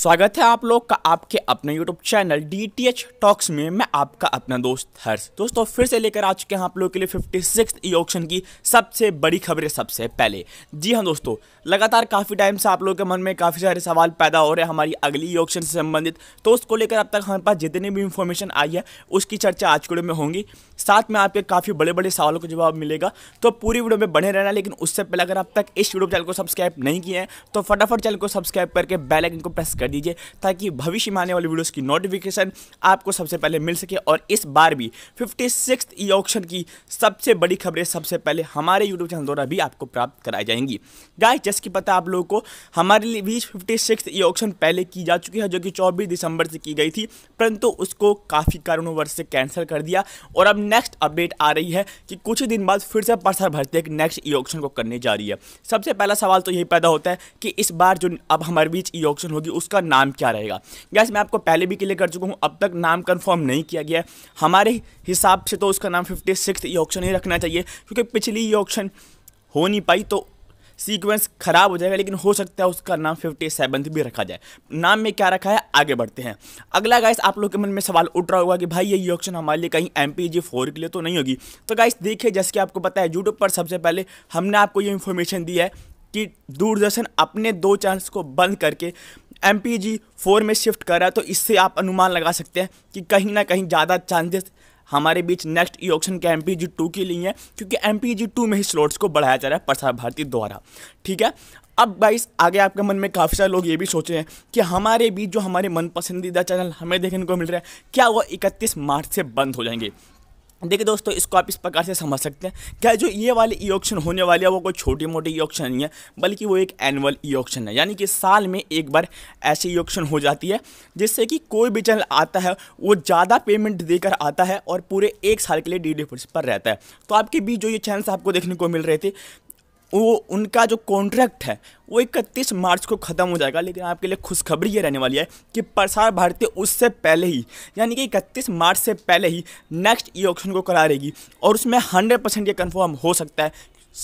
स्वागत है आप लोग का आपके अपने YouTube channel D T H talks में मैं आपका अपना दोस्त हर्ष दोस्तों फिर से लेकर आ चुके हैं आप लोगों के लिए फिफ्टी सिक्स ई ऑप्शन की सबसे बड़ी खबरें सबसे पहले जी हाँ दोस्तों लगातार काफ़ी टाइम से आप लोगों के मन में काफ़ी सारे सवाल पैदा हो रहे हैं हमारी अगली ई e ऑप्शन से संबंधित तो उसको लेकर अब तक हमारे पास जितनी भी इन्फॉर्मेशन आई है उसकी चर्चा आज वीडियो में होंगी साथ में आपके काफ़ी बड़े बड़े सवालों का जवाब मिलेगा तो पूरी वीडियो में बने रहना लेकिन उससे पहले अगर अब तक इस यूट्यूब चैनल को सब्सक्राइब नहीं किए हैं तो फटाफट चैनल को सब्सक्राइब करके बेलाइकन को प्रेस कर कर दीजिए ताकि भविष्य में आने वाली वीडियोज़ की नोटिफिकेशन आपको सबसे पहले मिल सके और इस बार भी फिफ्टी सिक्स ई ऑप्शन की सबसे बड़ी खबरें सबसे पहले हमारे यूट्यूब चैनल द्वारा भी आपको प्राप्त कराई जाएंगी गाय जैसे कि पता आप लोगों को हमारे लिए भी फिफ्टी सिक्स ई ऑप्शन पहले की जा चुकी है जो कि चौबीस दिसंबर से की गई थी परंतु उसको काफ़ी कारणों वर्ष से कैंसिल कर दिया और अब नेक्स्ट अपडेट आ रही है कि कुछ दिन बाद फिर से पर्सर भारती एक नेक्स्ट ई ऑप्शन को करने जा रही है सबसे पहला सवाल तो यही पैदा होता है कि इस बार जो अब हमारे बीच ई ऑप्शन होगी उसका इसका नाम क्या रहेगा गैस मैं आपको पहले भी क्लियर कर चुका हूँ अब तक नाम कन्फर्म नहीं किया गया हमारे हिसाब से तो उसका नाम फिफ्टी सिक्स ये ऑप्शन ही रखना चाहिए क्योंकि पिछली ये ऑप्शन हो नहीं पाई तो सीक्वेंस खराब हो जाएगा लेकिन हो सकता है उसका नाम फिफ्टी सेवन्थ भी रखा जाए नाम में क्या रखा है आगे बढ़ते हैं अगला गाइस आप लोग के मन में सवाल उठ रहा होगा कि भाई ये ऑप्शन हमारे लिए कहीं एम पी फोर के लिए तो नहीं होगी तो गाइस देखिए जैसे कि आपको पता है यूट्यूब पर सबसे पहले हमने आपको ये इन्फॉर्मेशन दी है कि दूरदर्शन अपने दो चैनल्स को बंद करके एम पी जी फोर में शिफ्ट कर रहा है तो इससे आप अनुमान लगा सकते हैं कि कहीं ना कहीं ज़्यादा चांसेस हमारे बीच नेक्स्ट ई ऑप्शन के एम पी जी टू के लिए हैं क्योंकि एम पी जी टू में ही स्लॉट्स को बढ़ाया जा रहा है प्रसार भारती द्वारा ठीक है अब बाइस आगे आपके मन में काफ़ी सारे लोग ये भी सोच रहे हैं कि हमारे बीच जो हमारे मन पसंदीदा चैनल हमें देखने को मिल रहा है क्या वो इकतीस मार्च से बंद हो जाएंगे देखिए दोस्तों इसको आप इस प्रकार से समझ सकते हैं क्या जो ये वाले ई ऑप्शन होने वाले हैं वो कोई छोटी मोटी ई ऑप्शन नहीं है बल्कि वो एक एनुअल ई ऑप्शन है यानी कि साल में एक बार ऐसी ई ऑप्शन हो जाती है जिससे कि कोई भी चैनल आता है वो ज़्यादा पेमेंट देकर आता है और पूरे एक साल के लिए डी डी पर रहता है तो आपके बीच जो ये चैनल्स आपको देखने को मिल रहे थे वो उनका जो कॉन्ट्रैक्ट है वो इकतीस मार्च को ख़त्म हो जाएगा लेकिन आपके लिए खुशखबरी ये रहने वाली है कि प्रसार भारती उससे पहले ही यानी कि इकतीस मार्च से पहले ही नेक्स्ट ई ऑप्शन को करा रहेगी और उसमें हंड्रेड परसेंट ये कन्फर्म हो सकता है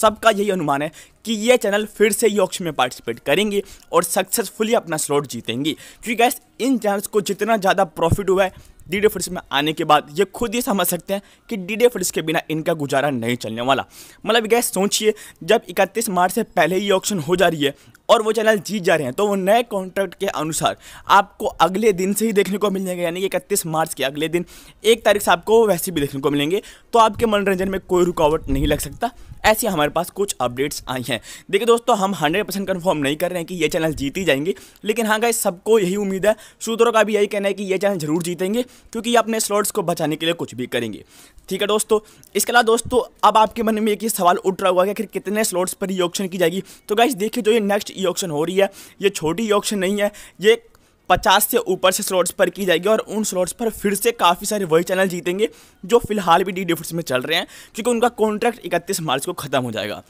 सबका यही अनुमान है कि ये चैनल फिर से ई ऑप्शन में पार्टिसिपेट करेंगी और सक्सेसफुली अपना स्लॉट जीतेंगी क्योंकि गैस इन चैनल्स को जितना ज़्यादा प्रॉफिट हुआ है डी डे फंड्स में आने के बाद ये खुद ही समझ सकते हैं कि डी डी फंड्स के बिना इनका गुजारा नहीं चलने वाला मतलब गैस सोचिए जब इकतीस मार्च से पहले ही ऑप्शन हो जा रही है और वो चैनल जीत जा रहे हैं तो वो नए कॉन्ट्रैक्ट के अनुसार आपको अगले दिन से ही देखने को मिल जाएगा यानी कि इकतीस मार्च के अगले दिन एक तारीख से आपको वैसे भी देखने को मिलेंगे तो आपके मनोरंजन में कोई रुकावट नहीं लग सकता ऐसी हमारे पास कुछ अपडेट्स आई हैं देखिए दोस्तों हम हंड्रेड परसेंट कन्फर्म नहीं कर रहे हैं कि ये चैनल जीत ही जाएंगे लेकिन हाँ गाइस सबको यही उम्मीद है सूत्रों का भी यही कहना है कि ये चैनल जरूर जीतेंगे क्योंकि ये अपने स्लॉट्स को बचाने के लिए कुछ भी करेंगे ठीक है दोस्तों इसके अलावा दोस्तों अब आपके मन में एक सवाल उठ रहा हुआ कि आखिर कितने स्लॉट्स पर ये ऑप्शन की जाएगी तो गाइस देखिए जो ये नेक्स्ट ई ऑक्शन हो रही है ये छोटी ई ऑक्शन नहीं है ये 50 से ऊपर से स्लॉट्स पर की जाएगी और उन स्लॉट्स पर फिर से काफ़ी सारे वही चैनल जीतेंगे जो फिलहाल भी डी डिफ्ट में चल रहे हैं क्योंकि उनका कॉन्ट्रैक्ट 31 मार्च को ख़त्म हो जाएगा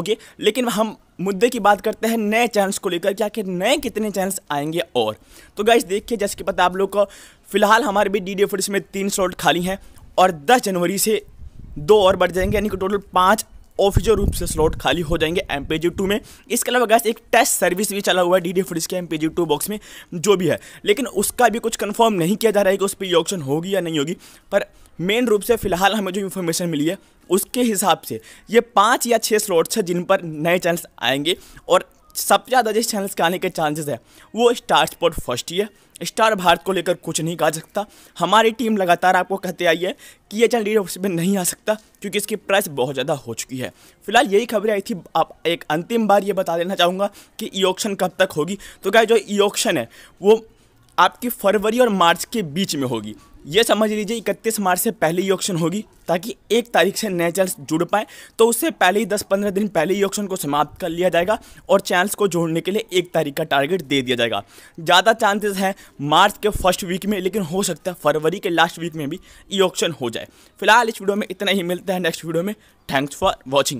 ओके लेकिन हम मुद्दे की बात करते हैं नए चैनल्स को लेकर कि आखिर नए कितने चैनल्स आएंगे और तो गाइज देखिए जैसे कि पता आप लोग को फिलहाल हमारे भी डी डिफ्ट में तीन स्लॉट खाली हैं और दस जनवरी से दो और बढ़ जाएंगे यानी कि टोटल पाँच ऑफिशियल रूप से स्लॉट खाली हो जाएंगे एम पी जी टू में इसके अलावा गैस एक टेस्ट सर्विस भी चला हुआ है डी डी फ्रिज के M P G two box में जो भी है लेकिन उसका भी कुछ कन्फर्म नहीं किया जा रहा है कि उस पर ये ऑप्शन होगी या नहीं होगी पर मेन रूप से फिलहाल हमें जो इन्फॉर्मेशन मिली है उसके हिसाब से ये पाँच या छः स्लॉट्स हैं जिन पर नए चैनल्स आएंगे और सबसे ज़्यादा जिस चैनल्स के आने के चांसेस है वो स्टार स्पोर्ट फर्स्ट ही है स्टार भारत को लेकर कुछ नहीं कहा सकता हमारी टीम लगातार आपको कहते आई है कि ये चैनल लीडरशिप में नहीं आ सकता क्योंकि इसकी प्राइस बहुत ज़्यादा हो चुकी है फिलहाल यही खबरें आई थी आप एक अंतिम बार ये बता देना चाहूँगा कि ई ऑक्शन कब तक होगी तो क्या जो ई ऑक्शन है वो आपकी फरवरी और मार्च के बीच में होगी ये समझ लीजिए इकतीस मार्च से पहले ही ऑक्शन होगी ताकि एक तारीख से नए चैनल्स जुड़ पाएँ तो उससे पहले ही दस पंद्रह दिन पहले ही ऑक्शन को समाप्त कर लिया जाएगा और चैनल्स को जोड़ने के लिए एक तारीख का टारगेट दे दिया जाएगा ज़्यादा चांसेस हैं मार्च के फर्स्ट वीक में लेकिन हो सकता है फरवरी के लास्ट वीक में भी ई ऑक्शन हो जाए फिलहाल इस वीडियो में इतना ही मिलता है नेक्स्ट वीडियो में थैंक्स फॉर वॉचिंग